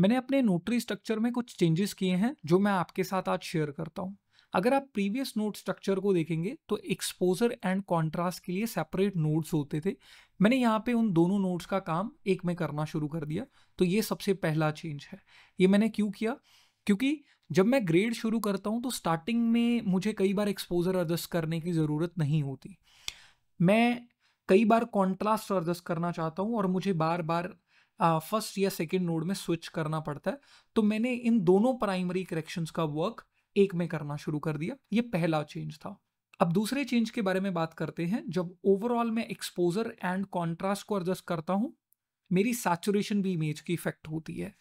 मैंने अपने notary structure में कुछ चेंजेस किए हैं जो मैं आपके साथ आज शेयर करता हूँ अगर आप प्रीवियस नोट स्ट्रक्चर को देखेंगे तो एक्सपोजर एंड कॉन्ट्रास्ट के लिए सेपरेट नोट्स होते थे मैंने यहाँ पे उन दोनों नोट्स का काम एक में करना शुरू कर दिया तो ये सबसे पहला चेंज है ये मैंने क्यों किया क्योंकि जब मैं ग्रेड शुरू करता हूँ तो स्टार्टिंग में मुझे कई बार एक्सपोजर एडजस्ट करने की ज़रूरत नहीं होती मैं कई बार कॉन्ट्रास्ट एडजस्ट करना चाहता हूँ और मुझे बार बार फर्स्ट या सेकेंड नोड में स्विच करना पड़ता है तो मैंने इन दोनों प्राइमरी करेक्शंस का वर्क एक में करना शुरू कर दिया ये पहला चेंज था अब दूसरे चेंज के बारे में बात करते हैं जब ओवरऑल मैं एक्सपोजर एंड कॉन्ट्रास्ट को एडजस्ट करता हूँ मेरी सैचुरेशन भी इमेज की इफेक्ट होती है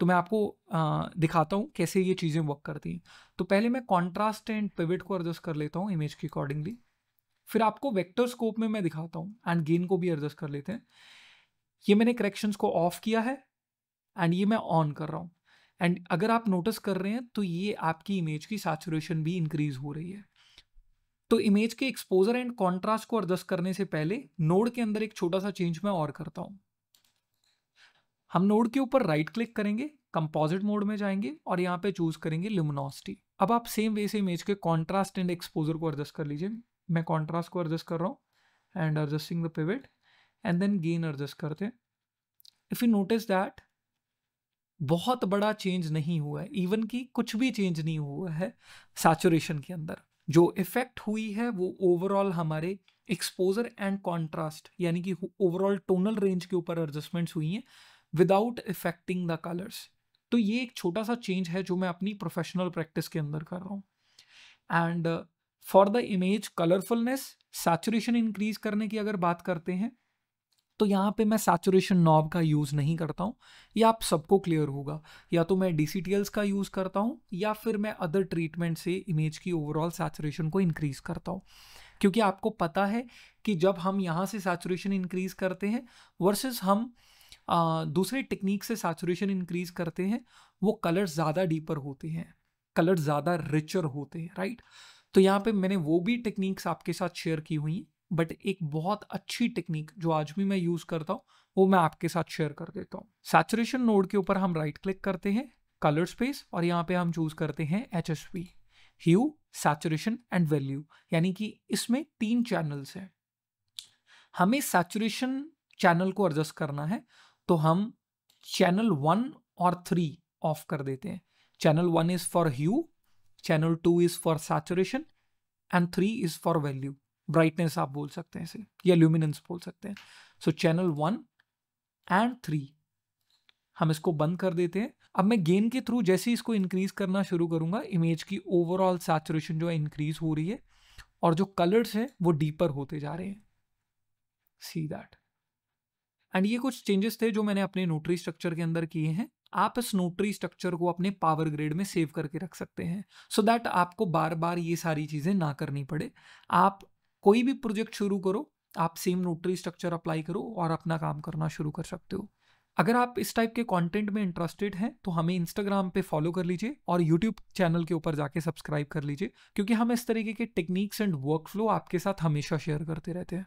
तो मैं आपको आ, दिखाता हूँ कैसे ये चीज़ें वर्क करती हैं तो पहले मैं कॉन्ट्रास्ट एंड पिविट को एडजस्ट कर लेता हूँ इमेज के अकॉर्डिंगली फिर आपको वेक्टर स्कोप में मैं दिखाता हूँ एंड गेन को भी एडजस्ट कर लेते हैं ये मैंने करेक्शंस को ऑफ किया है एंड ये मैं ऑन कर रहा हूँ एंड अगर आप नोटिस कर रहे हैं तो ये आपकी इमेज की सैचुरेशन भी इंक्रीज हो रही है तो इमेज के एक्सपोजर एंड कॉन्ट्रास्ट को एडजस्ट करने से पहले नोड के अंदर एक छोटा सा चेंज मैं और करता हूँ हम नोड के ऊपर राइट क्लिक करेंगे कंपोजिट मोड में जाएंगे और यहाँ पे चूज करेंगे लुमिनोसिटी अब आप सेम वे से इमेज के कॉन्ट्रास्ट एंड एक्सपोजर को एडजस्ट कर लीजिए मैं कॉन्ट्रास्ट को एडजस्ट कर रहा हूँ and adjusting the pivot and then gain adjust करते हैं इफ़ यू नोटिस दैट बहुत बड़ा चेंज नहीं हुआ है इवन कि कुछ भी चेंज नहीं हुआ है सैचुरेशन के अंदर जो इफेक्ट हुई है वो ओवरऑल हमारे एक्सपोजर एंड कॉन्ट्रास्ट यानी कि ओवरऑल टोनल रेंज के ऊपर एडजस्टमेंट्स हुई हैं विदाउट इफेक्टिंग द कलर्स तो ये एक छोटा सा चेंज है जो मैं अपनी प्रोफेशनल प्रैक्टिस के अंदर कर रहा हूँ and for the image colourfulness saturation increase करने की अगर बात करते हैं तो यहाँ पे मैं सैचुरेशन नॉब का यूज़ नहीं करता हूँ या आप सबको क्लियर होगा या तो मैं डी का यूज़ करता हूँ या फिर मैं अदर ट्रीटमेंट से इमेज की ओवरऑल सैचुरेशन को इंक्रीज़ करता हूँ क्योंकि आपको पता है कि जब हम यहाँ से सैचुरेशन इंक्रीज़ करते हैं वर्सेस हम आ, दूसरे टेक्निक से सैचुरेशन इंक्रीज़ करते हैं वो कलर ज़्यादा डीपर होते हैं कलर ज़्यादा रिचर होते हैं राइट तो यहाँ पे मैंने वो भी टेक्निक्स आपके साथ शेयर की हुई बट एक बहुत अच्छी टेक्निक जो आज भी मैं यूज़ करता हूँ वो मैं आपके साथ शेयर कर देता हूँ सैचुरेशन नोड के ऊपर हम राइट क्लिक करते हैं कलर स्पेस और यहाँ पे हम चूज़ करते हैं H S P hue saturation and value यानी कि इसमें तीन चैनल्स हैं हमें सैचुरेशन चैनल को एडजस्ट करना है तो हम चैनल वन और थ्री ऑफ कर देते हैं channel one is for hue channel two is for saturation and three is for value brightness आप बोल सकते हैं इसे या ल्यूमिनेंस बोल सकते हैं so channel one and three हम इसको बंद कर देते हैं अब मैं गेन के थ्रू जैसे ही इसको इंक्रीज करना शुरू करूंगा इमेज की ओवरऑल सैचुरेशन जो है इंक्रीज हो रही है और जो कलर्स हैं वो डीपर होते जा रहे हैं सी दैट एंड ये कुछ चेंजेस थे जो मैंने अपने नोटरी स्ट्रक्चर के अंदर किए हैं आप इस नोटरी स्ट्रक्चर को अपने पावर ग्रेड में सेव करके रख सकते हैं सो so दैट आपको बार बार ये सारी चीज़ें ना करनी पड़े आप कोई भी प्रोजेक्ट शुरू करो आप सेम नोटरी स्ट्रक्चर अप्लाई करो और अपना काम करना शुरू कर सकते हो अगर आप इस टाइप के कंटेंट में इंटरेस्टेड हैं तो हमें इंस्टाग्राम पे फॉलो कर लीजिए और यूट्यूब चैनल के ऊपर जाके सब्सक्राइब कर लीजिए क्योंकि हम इस तरीके के टेक्निक्स एंड वर्क आपके साथ हमेशा शेयर करते रहते हैं